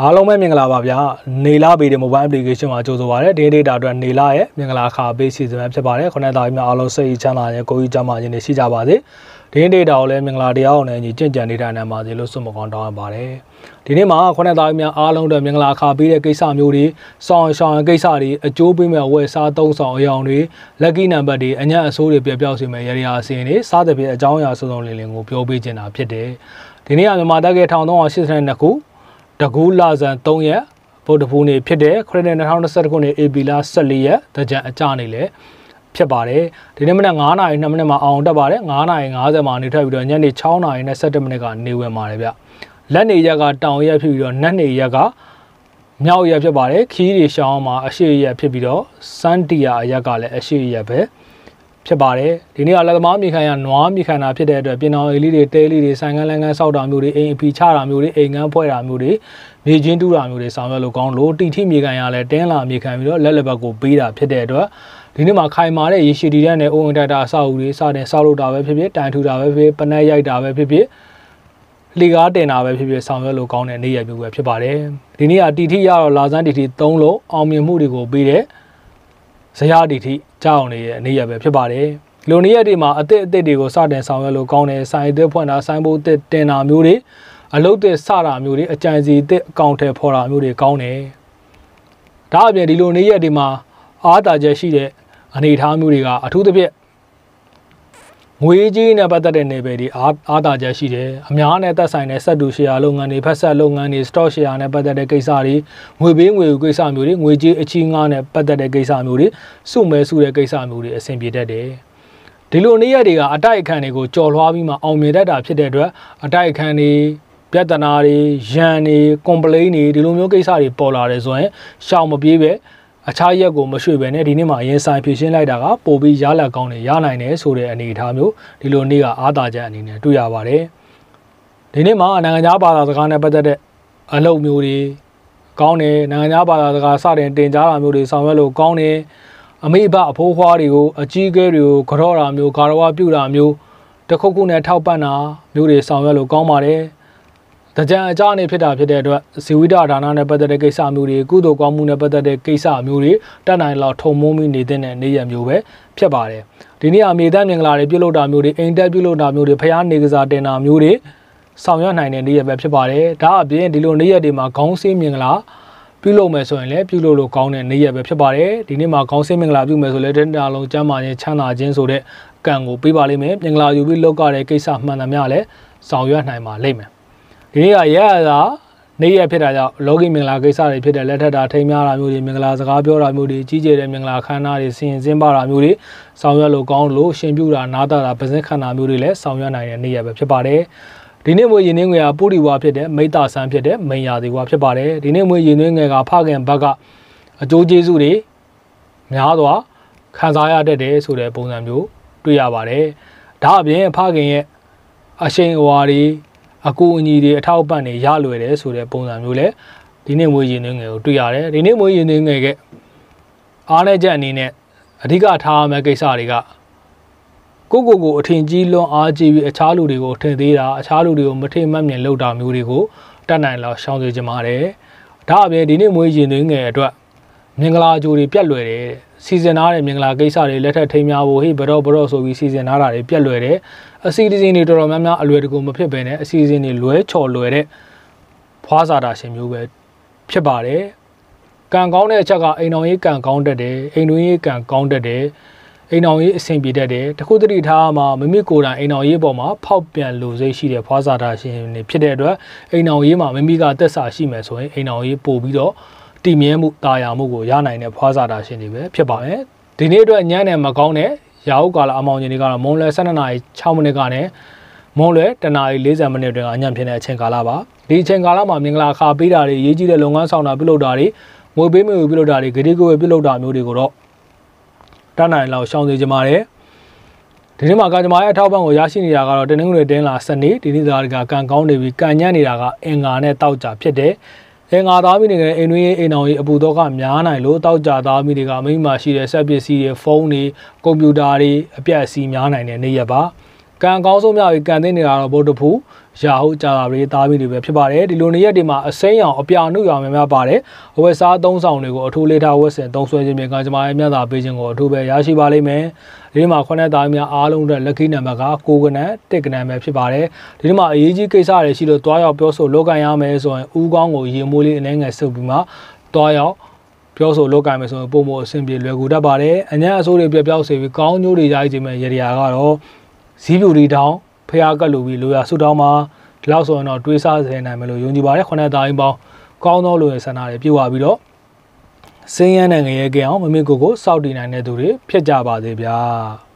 အားလုံးပဲမင်္ဂလာပါဗျာနေလာပေတဲ့ mobile application မှာကြိုဆိုပါရစေ data အတွက်နေလာရဲ့မင်္ဂလာခါပေးစီစဉ်မှာဖြစ်ပါတယ်ခொနဲ့သားကြီးများအားလုံးစိတ်ချမ်းသာရဲ့ကိုယ်ကြီးကြမှာခြင်းတွေရှိကြပါစေဒင်း data ကိုလည်းမင်္ဂလာတရားအောင်နဲ့ညီကျင့်ကြံနေတာနိုင်ပါစေလို့ဆုမကောင်းတောင်းအပ်ပါတယ်ဒီနေ့မှာခொနဲ့သားကြီးများအားလုံးအတွက်မင်္ဂလာခါပေးတဲ့ကိစ္စမျိုးတွေဆောင်ရှောင်ကိစ္စတွေအကျိုးပေးမဲ့ဝယ်စားသုံးဆောင်အယောင်တွေ lucky number တွေအညံ့အစိုးတွေပြပြောက်စေမဲ့ရရာအစီအစဉ်တွေစသဖြင့်အကြောင်းအရာစုံစုံလင်လင်ကိုပြောပေးခြင်းတာဖြစ်တယ်ဒီနေ့ကမြန်မာတက်ကဲ1382ခုကူးလာဇန်3ရက်ဗုဒ္ဓဘူးနေ့ဖြစ်တဲ့ခရစ်နှစ်2021ခုနှစ်ဧပြီလ14ရက်တကြံအကြနေ့လည်းဖြစ်ပါတယ်ဒီနေ့မနက်9နာရီ2မိနစ်မှာအောင်တက်ပါတယ်9နာရီ50မှာနေထွက်ပြီးတော့ညနေ6နာရီနဲ့17မိနစ်ကနေဝင်ပါတယ်ဗျလက်နေရက်ကတောင်ရက်ဖြစ်ပြီးတော့နက်နေရက်ကမြောက်ရက်ဖြစ်ပါတယ်ခီးတွေရှောင်းမှာအရှိရက်ဖြစ်ပြီးတော့စန်တီယာရက်ကလည်းအရှိရက်ပဲဖြစ်ပါတယ်ဒီနေ့အလသမားမြေခံရနွားမြေခံတာဖြစ်တဲ့အတွက်ပြင်တော်အေးလေးတွေတဲလေးတွေဆိုင်ကန်းလန်းကန်းစောက်တာမျိုးတွေအိမ်အဖီချတာမျိုးတွေအိမ်ကန်းဖွဲ့တာမျိုးတွေမြေချင်းတူးတာမျိုးတွေဆောင်ရွက်လို့ကောင်းလို့တိထိမြေခံရလဲတင်းလာမြေခံပြီးတော့လက်လက်ဘက်ကိုပေးတာဖြစ်တဲ့အတွက်ဒီနေ့မှာခိုင်မာတဲ့ရေရှည်တည်တဲ့နယ်အိုဝင်တိုက်တာအဆောက်အဦတွေစတဲ့ဆောက်လုပ်တာပဲဖြစ်ဖြစ်တိုင်ထူတာပဲဖြစ်ဖြစ်ပနက်ရိုက်တာပဲဖြစ်ဖြစ်လေကားတင်တာပဲဖြစ်ဖြစ်ဆောင်ရွက်လို့ကောင်းတဲ့နေရာမျိုးပဲဖြစ်ပါတယ်ဒီနေ့ကတီထိရတော့လာစန်းတီထိ၃လုံးအောင်မြင်မှုတွေကိုပေးတဲ့ဇရာတီထိကြောင်းနေရဲ့အနေရပဲဖြစ်ပါတယ်လူနေရတွေမှာအစ်စ်အစ်စ်တွေကိုစတင်ဆောင်ရွက်လို့ကောင်းတယ်ဆိုင်အစ်စ်ဖွင့်တာဆိုင်ဘိုးအစ်စ်တင်တာမျိုးတွေအလုပ်အစ်စ်စတာမျိုးတွေအကြံစီအစ်စ်အကောင့်ထဲပေါ်တာမျိုးတွေကောင်းတယ်ဒါအပြင်ဒီလိုနေရတွေမှာအားတာချက်ရှိတဲ့အနေအထားမျိုးတွေကအထူးသဖြင့်ငွေကြေးနဲ့ပတ်သက်တဲ့နယ်ပယ်တွေအားအားသာချက်ရှိတယ်။အများနဲ့သက်ဆိုင်တဲ့စက်တူရှယ်ယာလုပ်ငန်းတွေဖက်ဆက်လုပ်ငန်းတွေ stock ရှယ်ယာနဲ့ပတ်သက်တဲ့ကိစ္စတွေငွေပေးငွေယူကိစ္စမျိုးတွေငွေကြေးအချီးငှားနဲ့ပတ်သက်တဲ့ကိစ္စမျိုးတွေစုမဲစုတဲ့ကိစ္စမျိုးတွေအဆင်ပြေတတ်တယ်။ဒီလိုနေရက်တွေကအတိုက်အခံတွေကိုကြော်လွှားပြီးမှအောင်မြင်တတ်တာဖြစ်တဲ့အတွက်အတိုက်အခံတွေပြဿနာတွေရန်တွေ complain တွေဒီလိုမျိုးကိစ္စတွေပေါ်လာတယ်ဆိုရင်ရှောင်မပြေးပဲအခြားရက်ကိုမရွှေ့ဘဲနဲ့ဒီနေ့မှာရင်ဆိုင်ဖြည့်ရှင်းလိုက်တာကပိုပြီးရလက်ကောင်းနေရနိုင်တယ်ဆိုတဲ့အနေအထားမျိုးဒီလိုနေ့ကအားသာချက်အနေနဲ့တွေ့ရပါတယ်ဒီနေ့မှာနိုင်ငံသားဘာသာစကားနဲ့ပတ်သက်တဲ့အလုပ်မျိုးတွေကောင်းတယ်နိုင်ငံသားဘာသာစကားစတင်တင်ကြားတာမျိုးတွေဆောင်ရွက်လို့ကောင်းတယ်အမိဘအဖိုးဖွားတွေကိုအကြီးအကဲတွေကိုကြော့တာမျိုးဂါရဝပြုတာမျိုးတခုခုနဲ့ထောက်ပံ့တာမျိုးတွေဆောင်ရွက်လို့ကောင်းပါတယ်တကြံအကြအနေဖြစ်တာဖြစ်တဲ့အတွက်ဇီဝိတဒါနနဲ့ပတ်သက်တဲ့ကိစ္စမျိုးတွေကုသိုလ်ကောင်းမှုနဲ့ပတ်သက်တဲ့ကိစ္စမျိုးတွေတတ်နိုင်လောက်ထုံမုံမိနေတဲ့နေရမျိုးပဲဖြစ်ပါတယ်ဒီနေ့အမေသားမင်္ဂလာတွေပြုလုပ်တာမျိုးတွေအိမ်တက်ပြုလုပ်တာမျိုးတွေဖျားနေကစားတင်တာမျိုးတွေဆောင်ရွက်နိုင်တဲ့နေရပဲဖြစ်ပါတယ်ဒါအပြင်ဒီလိုနေရတွေမှာခေါင်းဆေးမင်္ဂလာပြုလုပ်မယ်ဆိုရင်လည်းပြုလုပ်လို့ကောင်းတဲ့နေရပဲဖြစ်ပါတယ်ဒီနေ့မှာခေါင်းဆေးမင်္ဂလာပြုမယ်ဆိုလည်းတင်တာလုံးကျမ်းမာခြင်းချမ်းသာခြင်းဆိုတဲ့အကံကိုပေးပါလိမ့်မယ်မင်္ဂလာယူပြီးလောက်ရတဲ့ကိစ္စမှန်သမျှလည်းဆောင်ရွက်နိုင်ပါလိမ့်မယ်ဒီနေ့ကရက်ရတာနေရဖြစ်တာကြောင့်လောကီမင်္ဂလာကိစ္စတွေဖြစ်တဲ့လက်ထက်တာထိမ်းများတာမျိုးတွေမင်္ဂလာစကားပြောတာမျိုးတွေကြီးကျယ်တဲ့မင်္ဂလာခမ်းနားတွေစင်စင်းပါတာမျိုးတွေဆောင်ရွက်လို့ကောင်းလို့ရှင်ပြူတာနားတာတာပဇက်ခန္ဓာမျိုးတွေလည်းဆောင်ရွက်နိုင်တဲ့နေရပဲဖြစ်ပါတယ်ဒီနေ့မွေရင်နှင်းငွေကပူရီဝါဖြစ်တဲ့မိတ္တာဆန်းဖြစ်တဲ့မိန်ယာဒီဝါဖြစ်ပါတယ်ဒီနေ့မွေရင်နှင်းငွေကဖခင်ဘက်ကအကျိုးကျေးဇူးတွေများစွာခံစားရတတ်တယ်ဆိုတဲ့ပုံစံမျိုးတွေ့ရပါတယ်ဒါအပြင်ဖခင်ရဲ့အရှိန်အဝါတွေအကူအညီတွေအထောက်အပံ့တွေရလွယ်တယ်ဆိုတဲ့ပုံစံမျိုးလဲဒီနေ့မွေးရင်ငယ်ကိုတွေ့ရတယ်ဒီနေ့မွေးရင်ငယ်ကအားနဲ့ချက်အနေနဲ့အဓိကထားရမယ့်ကိစ္စတွေကကိုကိုကိုအထင်ကြီးလွန်အားကြီးပြီးအခြားလူတွေကိုထင်သေးတာအခြားလူတွေကိုမထင်မှတ်မြင်လောက်တာမျိုးတွေကိုတတ်နိုင်လောက်ရှောင်စေချင်ပါတယ်ဒါအပြင်ဒီနေ့မွေးရင်ငယ်အတွက်မင်္ဂလာကြိုတွေပြတ်လွယ်တယ်စီစဉ်ထားတဲ့မင်္ဂလာကိစ္စတွေလက်ထက်ထိမ်းများဖို့ဟေ့ဘရော့ဘရော့ဆိုပြီးစီစဉ်ထားတာတွေပြက်လွယ်တယ်အစီအစဉ်တွေတော်တော်များများအလွယ်တကူမဖြစ်ဘဲနဲ့အစီအစဉ်တွေလွဲချော်လွယ်တဲ့ဖွာစာတာရှင်မျိုးပဲဖြစ်ပါတယ်ကံကောင်းတဲ့အချက်ကအိမ်တော်ရေးကံကောင်းတတ်တယ်အိမ်တွင်းရေးကံကောင်းတတ်တယ်အိမ်တော်ရေးအဆင်ပြေတတ်တယ်တခုတတိထားမှာမိမိကိုယ်တိုင်အိမ်တော်ရေးပေါ်မှာဖောက်ပြန်လိုစိတ်ရှိတဲ့ဖွာစာတာရှင်တွေဖြစ်တဲ့အတွက်အိမ်တော်ရေးမှာမိမိကသက်စာရှိမယ်ဆိုရင်အိမ်တော်ရေးပို့ပြီးတော့တည်မြဲမှုတာယာမှုကိုရနိုင်တဲ့ဖွားစာတာရှင်တွေပဲဖြစ်ပါတယ်။ဒီနေ့အတွက်ညံ့နဲ့မကောင်းတဲ့ရာဟုကာလအမောင်ကြီးတွေကတော့မုံလွယ်12နာရီ6မိနစ်ကနေမုံလွယ်တနာရီ40မိနစ်တွင်အညံ့ဖြစ်တဲ့အချိန်ကာလပါ။ဒီအချိန်ကာလမှာမင်္ဂလာခါပေးတာတွေရေးကြီးတဲ့လုပ်ငန်းဆောင်တာပြုလုပ်တာတွေငွေပေးမြေပြုလုပ်တာတွေဂရီကိုပြုလုပ်တာမျိုးတွေကိုတော့တနိုင်လောက်ရှောင်စေကြပါတယ်။ဒီနေ့မှာကံကြမ္မာရဲ့အထောက်ပံ့ကိုရရှိနေတာကတော့တင်းငွေတွေတင်းလာစနေဒီနေ့သားတွေကကံကောင်းနေပြီးကံညံ့နေတာကအင်္ဂါနဲ့တောက်ကြဖြစ်တယ်။လင်္ကာသားမိတွေနဲ့အိမ်တွင်းရေးအိမ်တော်ရေးအပူတော့ကများနိုင်လို့တောက်ကြသားမိတွေကမိမှရှိတဲ့စက်ပစ္စည်းတွေဖုန်းတွေကွန်ပျူတာတွေအပြတ်အစီများနိုင်တဲ့နေရာပါ။ကံအကောင်းဆုံးများပြီးကံသိနေတာတော့ဗုဒ္ဓဖူရာဟုကြာတာပြီးသားပြီးတွေပဲဖြစ်ပါတယ်ဒီလိုနေရက်တွေမှာအစိမ်းရောင်အပြာနှုတ်ရောင်များများပါတယ်အဝတ်စားသုံးဆောင်တွေကိုအထူးလေးထားဝတ်ဆင်သုံးဆွဲခြင်းဖြင့်ကံကြမ္မာရဲ့မြတ်တာပေးခြင်းကိုအထူးပဲရရှိပါလိမ့်မယ်ဒီမှာ9သားများအားလုံးအတွက် lucky number က6ကနန်1ကနန်ပဲဖြစ်ပါတယ်ဒီမှာအရေးကြီးကိစ္စတွေရှိလို့တွားရောက်ပြောဆိုလောကန်ရမယ်ဆိုရင်ဦးကောင်းကိုရေမိုးလေးအနှဲငယ်ဆုပ်ပြီးမှတွားရောက်ပြောဆိုလောက်ကင်မယ်ဆိုရင်ပုံမအဆင်ပြေလွယ်ကူတတ်ပါတယ်အញ្ញအဆိုးတွေပြပြောက်စေပြီးကောင်းညိုးတွေရိုက်ခြင်းမဲ့ရေရာကတော့ဇီးပြူဒီတောင်ဖျားကတ်လို့ပြီးလိုရာဆုတောင်းမှာဒီလောက်ဆိုရင်တော့တွေးစားစေနိုင်မယ်လို့ယုံကြည်ပါတယ်ခုနှစ်သားရင်ပေါင်းကောင်းသောလိုရာဆန္ဒတွေပြည့်ဝပြီးတော့စင်းရဲတဲ့ငရဲကအောင်မမေကိုကို စောက်တည်နိုင်တဲ့သူတွေဖြစ်ကြပါစေဗျာ။